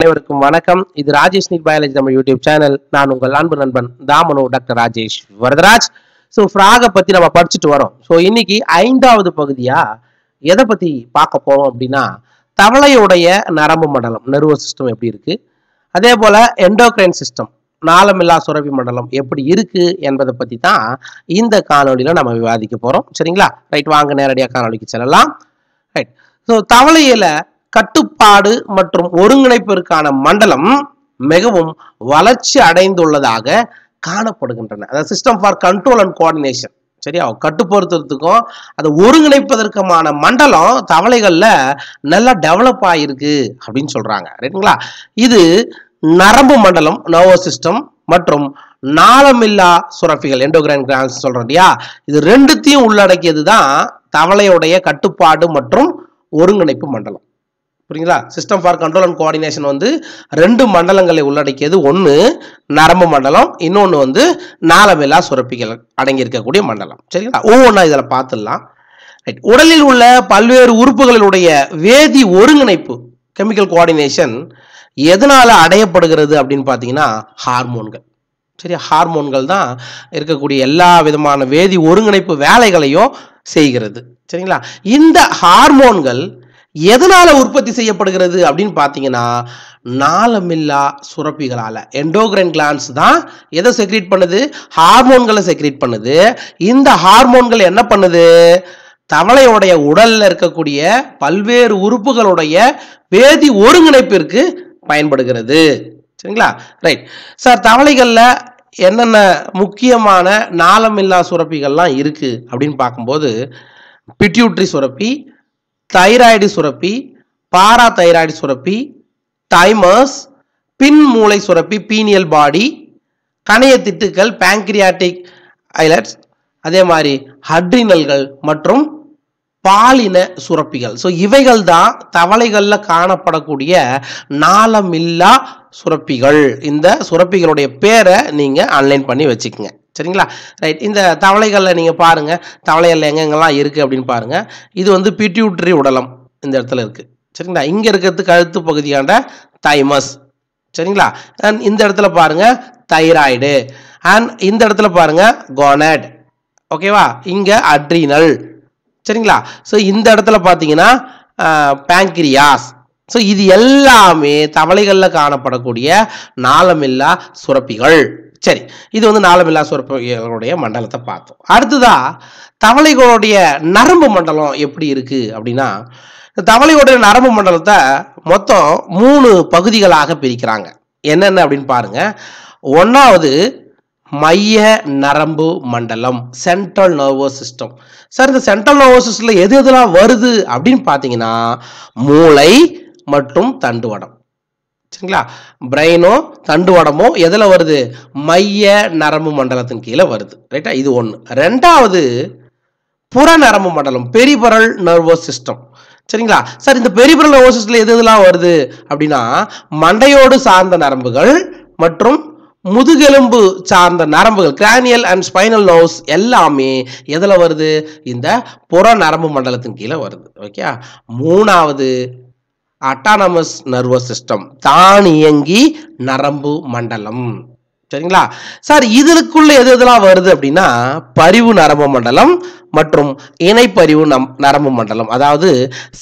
அனைவருக்கும் வணக்கம் இது ராஜேஷ் நீட் பயாலஜி நம்ம யூடியூப் சேனல் நான் உங்கள் அன்பு நண்பன் தாமனு டாக்டர் ராஜேஷ் வரதராஜ் ஸோ ஃப்ராகை பற்றி நம்ம படிச்சுட்டு வரோம் ஸோ இன்னைக்கு ஐந்தாவது பகுதியா எதை பற்றி பார்க்க போகிறோம் அப்படின்னா தவளையுடைய நரம்பு மண்டலம் நர்வஸ் சிஸ்டம் எப்படி இருக்கு அதே போல் எண்டோக்ரைன் சிஸ்டம் நாளமில்லா சுரபி மண்டலம் எப்படி இருக்கு என்பதை பற்றி தான் இந்த காணொலியில் நம்ம விவாதிக்க போகிறோம் சரிங்களா ரைட் வாங்க நேரடியாக காணொலிக்கு செல்லலாம் ரைட் ஸோ தவளையில் கட்டுப்பாடு மற்றும் ஒருங்கிணைப்பிற்கான மண்டலம் மிகவும் வளர்ச்சி அடைந்துள்ளதாக காணப்படுகின்றன அதாவது system for control and coordination சரியா கட்டுப்படுத்துறதுக்கும் அதை ஒருங்கிணைப்பதற்குமான மண்டலம் தவளைகளில் நல்லா டெவலப் ஆகிருக்கு அப்படின்னு சொல்கிறாங்க ரைட்டுங்களா இது நரம்பு மண்டலம் நர்வோ சிஸ்டம் மற்றும் நாளமில்லா சுரப்பிகள் என்டோகிரான் கிரான்ஸ் சொல்றோம் இல்லையா இது ரெண்டுத்தையும் உள்ளடக்கியது தான் தவளையுடைய கட்டுப்பாடு மற்றும் ஒருங்கிணைப்பு மண்டலம் புரியுங்களா system for control and coordination வந்து ரெண்டு மண்டலங்களை உள்ளடக்கியது ஒன்று நரம்பு மண்டலம் இன்னொன்று வந்து நாளமில்லா சுரப்பிகள் அடங்கியிருக்கக்கூடிய மண்டலம் சரிங்களா ஒவ்வொன்றா இதில் பார்த்துடலாம் ரைட் உடலில் உள்ள பல்வேறு உறுப்புகளினுடைய வேதி ஒருங்கிணைப்பு கெமிக்கல் கோஆர்டினேஷன் எதனால் அடையப்படுகிறது அப்படின்னு பார்த்தீங்கன்னா ஹார்மோன்கள் சரி ஹார்மோன்கள் தான் இருக்கக்கூடிய எல்லா விதமான வேதி ஒருங்கிணைப்பு வேலைகளையும் செய்கிறது சரிங்களா இந்த ஹார்மோன்கள் எதனால் உற்பத்தி செய்யப்படுகிறது அப்படின்னு பார்த்தீங்கன்னா நாளமில்லா சுரப்பிகளால் எண்டோகிரன் கிளான்ஸ் தான் எதை செக்ரேட் பண்ணுது ஹார்மோன்களை செக்ரேட் பண்ணுது இந்த ஹார்மோன்கள் என்ன பண்ணுது தவளையோடைய உடலில் இருக்கக்கூடிய பல்வேறு உறுப்புகளுடைய வேதி ஒருங்கிணைப்பிற்கு பயன்படுகிறது சரிங்களா ரைட் சார் தவளைகளில் என்னென்ன முக்கியமான நாளமில்லா சுரப்பிகள்லாம் இருக்குது அப்படின்னு பார்க்கும்போது பிட்யூட்ரி சுரப்பி தைராய்டு சுரப்பி பாரா தைராய்டு சுரப்பி தைமஸ் பின் மூளை சுரப்பி பீனியல் பாடி கணைய திட்டுக்கள் பேங்க்ரியாட்டிக் ஐலட்ஸ் அதே மாதிரி ஹட்ரினல்கள் மற்றும் பாலின சுரப்பிகள் ஸோ இவைகள் தான் தவளைகளில் காணப்படக்கூடிய நாளமில்லா சுரப்பிகள் இந்த சுரப்பிகளுடைய பேரை நீங்கள் ஆன்லைன் பண்ணி வச்சுக்கோங்க சரிங்களா ரைட் இந்த தவளைகளில் நீங்கள் பாருங்கள் தவளைகளில் எங்கெங்கெல்லாம் இருக்குது அப்படின்னு பாருங்கள் இது வந்து பிட்யூட்ரி உடலம் இந்த இடத்துல இருக்குது சரிங்களா இங்கே இருக்கிறது கழுத்து பகுதியாண்ட தைமஸ் சரிங்களா அண்ட் இந்த இடத்துல பாருங்கள் தைராய்டு அண்ட் இந்த இடத்துல பாருங்கள் கோனட் ஓகேவா இங்கே அட்ரினல் சரிங்களா ஸோ இந்த இடத்துல பார்த்தீங்கன்னா பேங்கிரியாஸ் ஸோ இது எல்லாமே தவளைகளில் காணப்படக்கூடிய நாளமில்லா சுரப்பிகள் சரி இது வந்து நாலமில்லா சுரப்பிகளுடைய மண்டலத்தை பார்த்தோம் அடுத்ததாக தவளைகளுடைய நரம்பு மண்டலம் எப்படி இருக்குது அப்படின்னா தவளைகளுடைய நரம்பு மண்டலத்தை மொத்தம் மூணு பகுதிகளாக பிரிக்கிறாங்க என்னென்ன அப்படின்னு பாருங்கள் ஒன்றாவது மைய நரம்பு மண்டலம் சென்ட்ரல் நர்வஸ் சிஸ்டம் சார் இந்த சென்ட்ரல் நர்வஸ் சிஸ்டம்ல எது எதுலாம் வருது அப்படின்னு பார்த்தீங்கன்னா மூளை மற்றும் தண்டுவடம் சரிங்களா பிரெயினோ தண்டுவடமோ எதில் வருது மைய நரம்பு மண்டலத்தின் கீழே வருது ரைட்டா இது ஒன்று ரெண்டாவது புற நரம்பு மண்டலம் பெரிபரல் நர்வஸ் சிஸ்டம் சரிங்களா சார் இந்த பெரிபரல் நர்வஸ் சிஸ்டத்தில் எது எதுலாம் வருது அப்படின்னா மண்டையோடு சார்ந்த நரம்புகள் மற்றும் முதுகெலும்பு சார்ந்த நரம்புகள் கிரானியல் அண்ட் ஸ்பைனல் நோஸ் எல்லாமே எதில் வருது இந்த புற நரம்பு மண்டலத்தின் கீழே வருது ஓகே மூணாவது அட்டானமஸ் நர்வஸ் சிஸ்டம் தானியங்கி நரம்பு மண்டலம் சரிங்களா சார் இதற்குள்ள எது எதெல்லாம் வருது அப்படின்னா பரிவு நரம்பு மண்டலம் மற்றும் இணைப்பறிவு நம் நரம்பு மண்டலம் அதாவது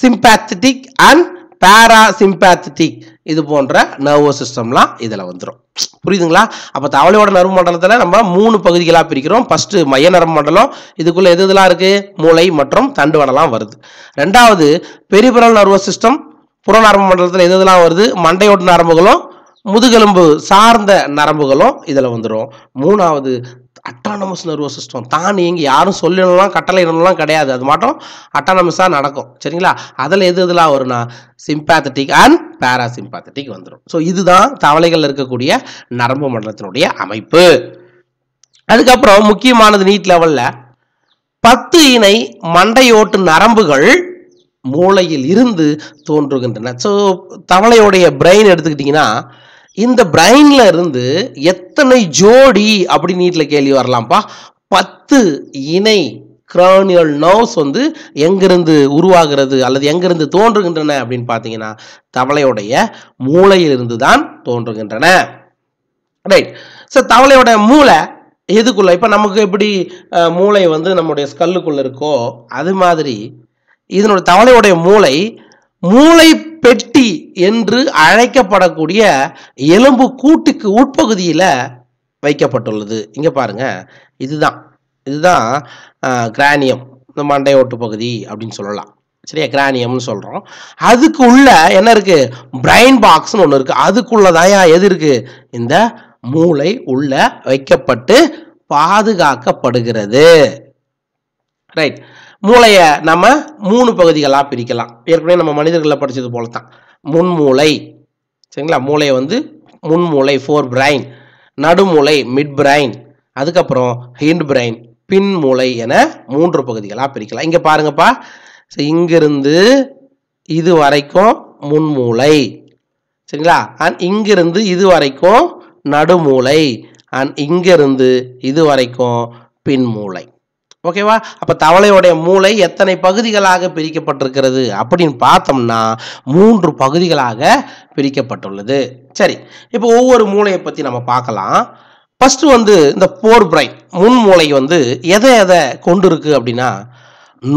சிம்பாத்திக் அண்ட் பேராசிம்பேத்தட்டிக் இது போன்ற நர்வஸ் சிஸ்டம்லாம் இதில் வந்துடும் புரியுதுங்களா அப்போ தவளையோட நரம்பு மண்டலத்தில் நம்ம மூணு பகுதிகளாக பிரிக்கிறோம் ஃபஸ்ட்டு மைய நரம்பு மண்டலம் இதுக்குள்ளே எது இதெல்லாம் இருக்குது மூளை மற்றும் தண்டுவடலாம் வருது ரெண்டாவது பெரிபரல் நர்வஸ் சிஸ்டம் புறநரம்பு மண்டலத்தில் எது எதுலாம் வருது மண்டையோட்டு நரம்புகளும் முதுகெலும்பு சார்ந்த நரம்புகளும் இதில் வந்துடும் மூணாவது அட்டானமஸ் நர்வஸ் சிஸ்டம் தான் இங்கே யாரும் சொல்லணும்லாம் கட்டளை இடணும்லாம் கிடையாது அது மட்டும் அட்டானமஸாக நடக்கும் சரிங்களா அதில் எது இதெல்லாம் வரும்னா சிம்பாத்தட்டிக் அண்ட் பேராசிம்பாத்தட்டிக் வந்துடும் ஸோ இதுதான் தவளைகளில் இருக்கக்கூடிய நரம்பு மண்டலத்தினுடைய அமைப்பு அதுக்கப்புறம் முக்கியமானது நீட் லெவலில் பத்து இணை மண்டையோட்டு நரம்புகள் மூளையில் இருந்து தோன்றுகின்றன ஸோ தவளையோடைய பிரெயின் எடுத்துக்கிட்டிங்கன்னா இந்த பிரெயினில் இருந்து எத்தனை ஜோடி அப்படி நீட்டில் கேள்வி வரலாம்ப்பா பத்து இணை கிரானியல் நர்வ்ஸ் வந்து எங்கிருந்து உருவாகிறது அல்லது எங்கிருந்து தோன்றுகின்றன அப்படின்னு பார்த்தீங்கன்னா தவளையுடைய மூளையிலிருந்து தான் தோன்றுகின்றன ரைட் ஸோ தவளையோட மூளை எதுக்குள்ள இப்போ நமக்கு எப்படி மூளை வந்து நம்முடைய ஸ்கல்லுக்குள்ளே இருக்கோ அது மாதிரி இதனுடைய தவளையுடைய மூளை மூளை பெட்டி என்று அழைக்கப்படக்கூடிய எலும்பு கூட்டுக்கு உட்பகுதியில் வைக்கப்பட்டுள்ளது இங்கே பாருங்க இதுதான் இதுதான் கிரானியம் இந்த மண்டை ஓட்டு பகுதி அப்படின்னு சொல்லலாம் சரியா கிரானியம்னு சொல்கிறோம் அதுக்கு உள்ள என்ன இருக்குது பிரைன் பாக்ஸ்னு ஒன்று இருக்குது அதுக்குள்ளதாயா எது இருக்குது இந்த மூளை உள்ள வைக்கப்பட்டு பாதுகாக்கப்படுகிறது ரைட் மூளையை நம்ம மூணு பகுதிகளாக பிரிக்கலாம் ஏற்கனவே நம்ம மனிதர்களில் படித்தது போல தான் முன்மூளை சரிங்களா மூளையை வந்து முன்மூளை ஃபோர் பிரைன் நடுமூளை மிட் பிரைன் அதுக்கப்புறம் ஹிண்ட் பிரைன் பின் மூளை என மூன்று பகுதிகளாக பிரிக்கலாம் இங்கே பாருங்கப்பா இங்கிருந்து இது வரைக்கும் முன்மூளை சரிங்களா அண்ட் இங்கிருந்து இது வரைக்கும் நடுமூளை அண்ட் இங்கிருந்து இது வரைக்கும் பின்மூளை ஓகேவா அப்போ தவளையோடைய மூளை எத்தனை பகுதிகளாக பிரிக்கப்பட்டிருக்கிறது அப்படின்னு பார்த்தோம்னா மூன்று பகுதிகளாக பிரிக்கப்பட்டுள்ளது சரி இப்போ ஒவ்வொரு மூளையை பற்றி நம்ம பார்க்கலாம் ஃபஸ்ட்டு வந்து இந்த போர் பிரைன் முன் மூளை வந்து எதை எதை கொண்டு இருக்குது அப்படின்னா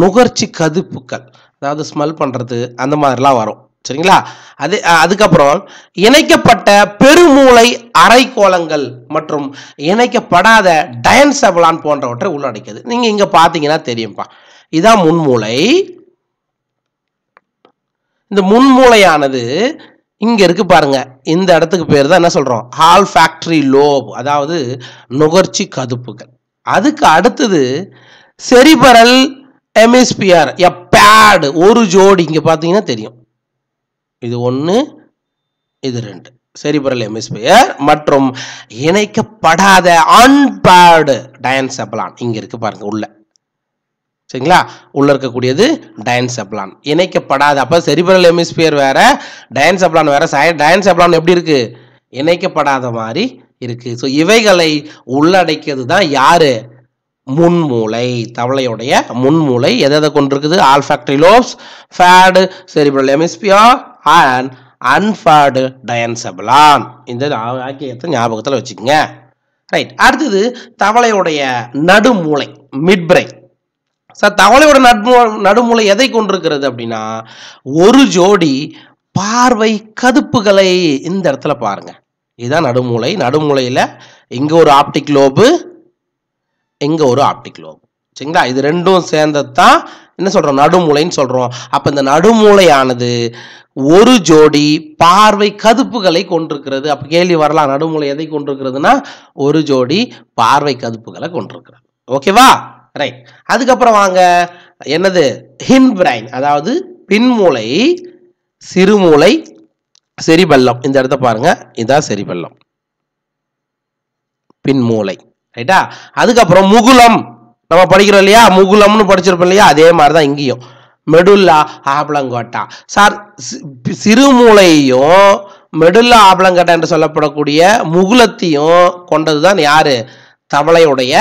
நுகர்ச்சி கதிப்புக்கள் அதாவது ஸ்மெல் பண்ணுறது அந்த மாதிரிலாம் வரும் சரிங்களா அது அதுக்கப்புறம் இணைக்கப்பட்ட பெருமூளை அரைக்கோளங்கள் மற்றும் இணைக்கப்படாத டயன்சபலான் போன்றவற்றை உள்ளடக்கியது நீங்கள் இங்கே பார்த்தீங்கன்னா தெரியும்ப்பா இதான் முன்மூளை இந்த முன்மூளையானது இங்கே இருக்கு பாருங்க இந்த இடத்துக்கு பேர் தான் என்ன சொல்கிறோம் ஹால் ஃபேக்ட்ரி லோப் அதாவது நுகர்ச்சி கதுப்புகள் அதுக்கு அடுத்தது செரிபரல் எமிஸ்பியர் எ பேடு ஒரு ஜோடி இங்கே பார்த்தீங்கன்னா தெரியும் இது ஒன்று இது ரெண்டு செரிபரல் எமிஸ்பியர் மற்றும் இணைக்கப்படாத அன்பாடு டயன் செப்பலான் இங்கே இருக்கு பாருங்க உள்ள சரிங்களா உள்ள இருக்கக்கூடியது டயன் செப்பலான் இணைக்கப்படாத அப்போ செரிபரல் எமிஸ்பியர் வேற டயன் செப்பலான் வேற டயன் செப்பலான் எப்படி இருக்கு இணைக்கப்படாத மாதிரி இருக்கு ஸோ இவைகளை உள்ளடக்கியது தான் யாரு முன்மூளை தவளையுடைய முன்மூளை எதை எதை கொண்டிருக்குது olfactory lobes paired cerebral hemisphere and unpaired diencephalon இந்த வாக்கியத்தை ஞாபகத்தில் வச்சுக்கோங்க ரைட் அடுத்தது தவளையுடைய நடுமூளை மிட் பிரெயின் சார் தவளையோட நடுமு நடுமூளை எதை கொண்டிருக்கிறது அப்படின்னா ஒரு ஜோடி பார்வை கதுப்புகளை இந்த இடத்துல பாருங்க இதுதான் நடுமூளை நடுமூளையில் இங்கே ஒரு ஆப்டிக் லோபு இங்கே ஒரு ஆப்டிக் லோபு சரிங்களா இது ரெண்டும் சேர்ந்தது தான் என்ன சொல்கிறோம் நடுமூளைன்னு சொல்கிறோம் அப்போ இந்த நடுமூளையானது ஒரு ஜோடி பார்வை கதுப்புகளை கொண்டிருக்கிறது அப்போ கேள்வி வரலாம் நடுமூளை எதை கொண்டிருக்கிறதுனா ஒரு ஜோடி பார்வை கதுப்புகளை கொண்டிருக்கிறது ஓகேவா ரைட் அதுக்கப்புறம் வாங்க என்னது ஹின் பிரைன் அதாவது பின்மூளை சிறுமூளை செரிபல்லம் இந்த இடத்த பாருங்க இதான் செரிபல்லம் பின்மூளை ரைட்டா அதுக்கப்புறம் முகுலம் நம்ம படிக்கிறோம் இல்லையா முகுலம்னு படிச்சிருப்போம் இல்லையா அதே மாதிரி தான் இங்கேயும் மெடுல்லா ஆப்ளங்கோட்டா சார் சிறு மெடுல்லா ஆப்ளங்கோட்டா என்று சொல்லப்படக்கூடிய முகுலத்தையும் கொண்டது தான் யாரு தவளையுடைய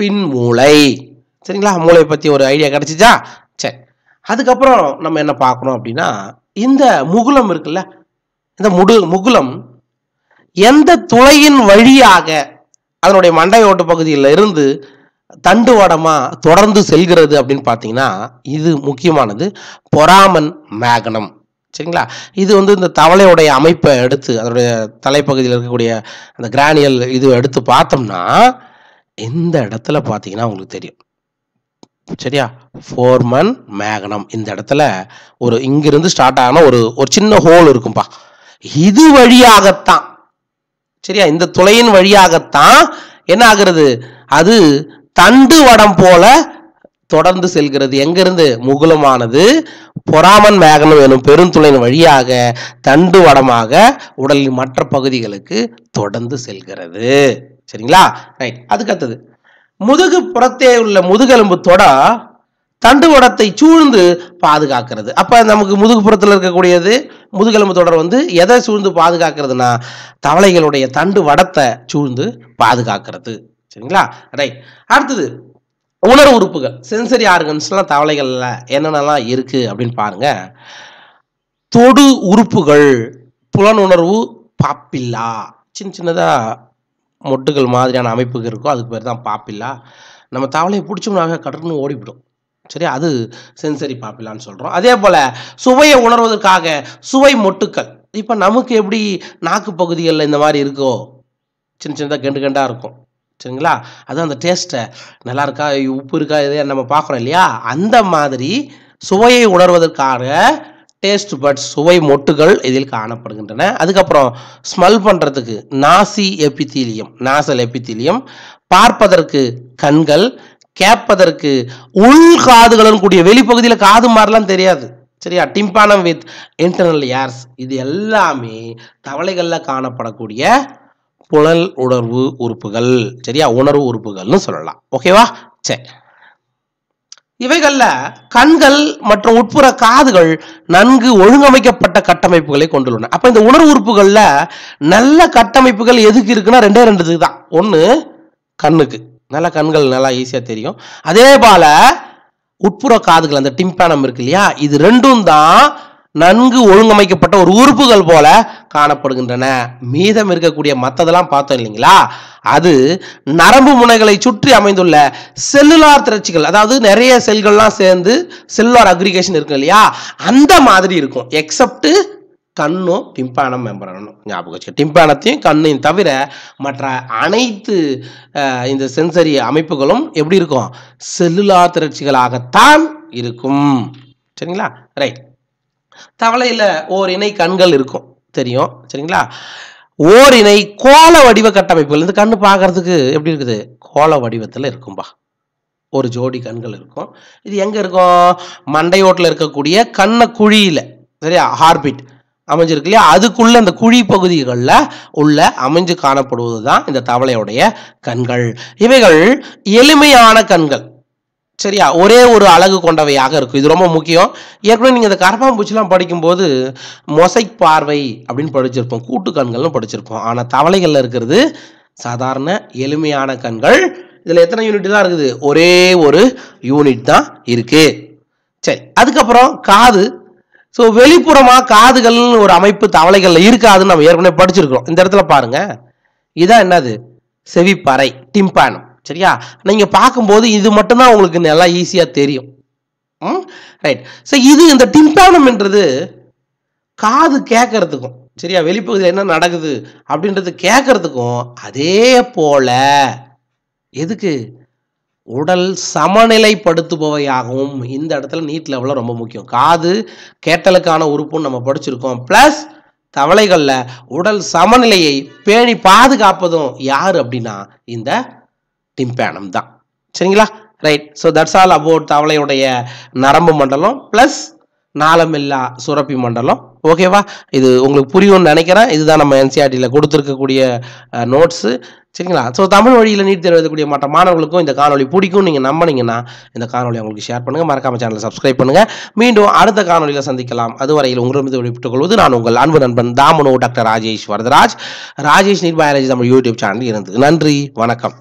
பின்மூளை சரிங்களா மூளையை பற்றி ஒரு ஐடியா கிடைச்சிச்சா சரி அதுக்கப்புறம் நம்ம என்ன பார்க்கணும் அப்படின்னா இந்த முகுலம் இருக்குல்ல இந்த முடு முகுலம் எந்த துளையின் வழியாக அதனுடைய மண்டை ஓட்டு பகுதியில் இருந்து தண்டுவடமாக தொடர்ந்து செல்கிறது அப்படின்னு பார்த்தீங்கன்னா இது முக்கியமானது பொறாமன் மேகனம் சரிங்களா இது வந்து இந்த தவளையுடைய அமைப்பை எடுத்து அதனுடைய தலைப்பகுதியில் இருக்கக்கூடிய அந்த கிரானியல் இது எடுத்து பார்த்தோம்னா இந்த இடத்துல பார்த்தீங்கன்னா உங்களுக்கு தெரியும் சரியா ஃபோர்மன் மேகனம் இந்த இடத்துல ஒரு இங்கிருந்து ஸ்டார்ட் ஆகினா ஒரு ஒரு சின்ன ஹோல் இருக்கும்பா இது வழியாகத்தான் சரியா இந்த துளையின் வழியாகத்தான் என்ன ஆகிறது அது தண்டு வடம் போல தொடர்ந்து செல்கிறது எங்கிருந்து முகுலமானது பொறாமன் மேகனம் எனும் பெருந்துளையின் வழியாக தண்டு வடமாக உடலின் மற்ற பகுதிகளுக்கு தொடர்ந்து செல்கிறது சரிங்களா ரைட் அதுக்கு அத்தது முதுகு புறத்தே உள்ள முதுகெலும்பு தொட வடத்தை சூழ்ந்து பாதுகாக்கிறது அப்போ நமக்கு முதுகுப்புறத்தில் இருக்கக்கூடியது முதுகெலும்பு தொடர் வந்து எதை சூழ்ந்து பாதுகாக்கிறதுனா தவளைகளுடைய தண்டு வடத்தை சூழ்ந்து பாதுகாக்கிறது சரிங்களா ரைட் அடுத்தது உணர் உறுப்புகள் சென்சரி ஆர்கன்ஸ்லாம் தவளைகளில் என்னென்னலாம் இருக்குது அப்படின்னு பாருங்கள் தொடு உறுப்புகள் புலனுணர்வு பாப்பில்லா சின்ன சின்னதாக மொட்டுகள் மாதிரியான அமைப்புகள் இருக்கும் அதுக்கு பேர் தான் பாப்பில்லா நம்ம தவளையை பிடிச்சோம்னாக கடற்கன்னு ஓடிவிடும் சரி அது சென்சரி பாப்பிலான்னு சொல்கிறோம் அதே போல் சுவையை உணர்வதற்காக சுவை மொட்டுக்கள் இப்போ நமக்கு எப்படி நாக்கு பகுதிகளில் இந்த மாதிரி இருக்கோ சின்ன சின்னதாக கெண்டு கெண்டாக இருக்கும் சரிங்களா அதுவும் அந்த டேஸ்ட்டை நல்லா இருக்கா உப்பு இருக்கா இதே நம்ம பார்க்குறோம் இல்லையா அந்த மாதிரி சுவையை உணர்வதற்காக டேஸ்ட் பட் சுவை மொட்டுகள் இதில் காணப்படுகின்றன அதுக்கப்புறம் ஸ்மெல் பண்ணுறதுக்கு நாசி எபித்தீலியம் நாசல் எபித்தீலியம் பார்ப்பதற்கு கண்கள் கேட்பதற்கு உள் காதுகளும் கூடிய வெளிப்பகுதியில் காது மாதிரிலாம் தெரியாது சரியா டிம்பானம் வித் இன்டர்னல் ஏர்ஸ் இது எல்லாமே தவளைகளில் காணப்படக்கூடிய புலல் உணர்வு உறுப்புகள் சரியா உணர்வு உறுப்புகள்னு சொல்லலாம் ஓகேவா சரி இவைகள்ல கண்கள் மற்றும் உட்புற காதுகள் நன்கு ஒழுங்கமைக்கப்பட்ட கட்டமைப்புகளை கொண்டுள்ளன அப்ப இந்த உணர்வு உறுப்புகள்ல நல்ல கட்டமைப்புகள் எதுக்கு இருக்குன்னா ரெண்டே ரெண்டு தான் ஒண்ணு கண்ணுக்கு நல்ல கண்கள் நல்லா ஈஸியா தெரியும் அதே போல உட்புற காதுகள் அந்த டிம்பானம் இருக்கு இல்லையா இது ரெண்டும் தான் நன்கு ஒழுங்கமைக்கப்பட்ட ஒரு உறுப்புகள் போல காணப்படுகின்றன மீதம் இருக்கக்கூடிய மற்றதெல்லாம் பார்த்தோம் இல்லைங்களா அது நரம்பு முனைகளை சுற்றி அமைந்துள்ள செல்லுலார் திரட்சிகள் அதாவது நிறைய செல்கள்லாம் சேர்ந்து செல்லுலார் அக்ரிகேஷன் இருக்கு இல்லையா அந்த மாதிரி இருக்கும் எக்ஸப்ட் கண்ணும் டிம்பானம் மேம்படணும் ஞாபகம் வச்சு டிம்பானத்தையும் கண்ணையும் தவிர மற்ற அனைத்து இந்த சென்சரி அமைப்புகளும் எப்படி இருக்கும் செல்லுலார் திரட்சிகளாகத்தான் இருக்கும் சரிங்களா ரைட் தவளையில் ஓர் இணை கண்கள் இருக்கும் தெரியும் சரிங்களா ஓர் இணை கோல வடிவ கட்டமைப்புகள் இந்த கண்ணு பார்க்கறதுக்கு எப்படி இருக்குது கோல வடிவத்தில் இருக்கும்பா ஒரு ஜோடி கண்கள் இருக்கும் இது எங்கே இருக்கும் மண்டையோட்டில் இருக்கக்கூடிய கண்ணை குழியில் சரியா ஹார்பிட் அமைஞ்சிருக்கு இல்லையா அதுக்குள்ள அந்த குழி பகுதிகளில் உள்ள அமைஞ்சு காணப்படுவது தான் இந்த தவளையுடைய கண்கள் இவைகள் எளிமையான கண்கள் சரியா ஒரே ஒரு அழகு கொண்டவையாக இருக்கும் இது ரொம்ப முக்கியம் ஏற்கனவே நீங்கள் இந்த கரப்பாம்பூச்சிலாம் படிக்கும்போது மொசைக் பார்வை அப்படின்னு படிச்சிருப்போம் கூட்டு கண்கள்னு படிச்சிருப்போம் ஆனால் தவளைகளில் இருக்கிறது சாதாரண எளிமையான கண்கள் இதில் எத்தனை யூனிட் தான் இருக்குது ஒரே ஒரு யூனிட் தான் இருக்குது சரி அதுக்கப்புறம் காது ஸோ வெளிப்புறமாக காதுகள்னு ஒரு அமைப்பு தவளைகளில் இருக்காதுன்னு நம்ம ஏற்கனவே படிச்சிருக்கிறோம் இந்த இடத்துல பாருங்கள் இதான் என்னது செவிப்பறை டிம்பான் சரியா நீங்கள் பார்க்கும்போது இது மட்டும்தான் உங்களுக்கு நல்லா ஈஸியாக தெரியும் ரைட் ஸோ இது இந்த டிம்பானம்ன்றது காது கேட்கறதுக்கும் சரியா வெளிப்பகுதியில் என்ன நடக்குது அப்படின்றது கேட்கறதுக்கும் அதே போல எதுக்கு உடல் சமநிலைப்படுத்துபவையாகவும் இந்த இடத்துல நீட் லெவலில் ரொம்ப முக்கியம் காது கேட்டலுக்கான உறுப்புன்னு நம்ம படிச்சிருக்கோம் ப்ளஸ் தவளைகளில் உடல் சமநிலையை பேணி பாதுகாப்பதும் யார் அப்படின்னா இந்த டிம்பேனம் தான் சரிங்களா right so that's all about தவளையுடைய நரம்பு மண்டலம் ப்ளஸ் நாளமில்லா சுரப்பி மண்டலம் ஓகேவா இது உங்களுக்கு புரியும்னு நினைக்கிறேன் இதுதான் நம்ம என்சிஆர்டியில் e கொடுத்துருக்கக்கூடிய நோட்ஸு சரிங்களா ஸோ தமிழ் வழியில் நீட் தேர்வு எழுதக்கூடிய மற்ற மாணவர்களுக்கும் இந்த காணொலி பிடிக்கும் நீங்கள் நம்பினீங்கன்னா இந்த காணொலி உங்களுக்கு ஷேர் பண்ணுங்கள் மறக்காமல் சேனலை சப்ஸ்கிரைப் பண்ணுங்கள் மீண்டும் அடுத்த காணொலியில் சந்திக்கலாம் அதுவரையில் உங்களிடமிருந்து விடுபட்டுக் கொள்வது நான் உங்கள் அன்பு நண்பன் தாமனோ doctor Rajesh Varadaraj Rajesh NEET biology Tamil YouTube channel இருந்து நன்றி வணக்கம்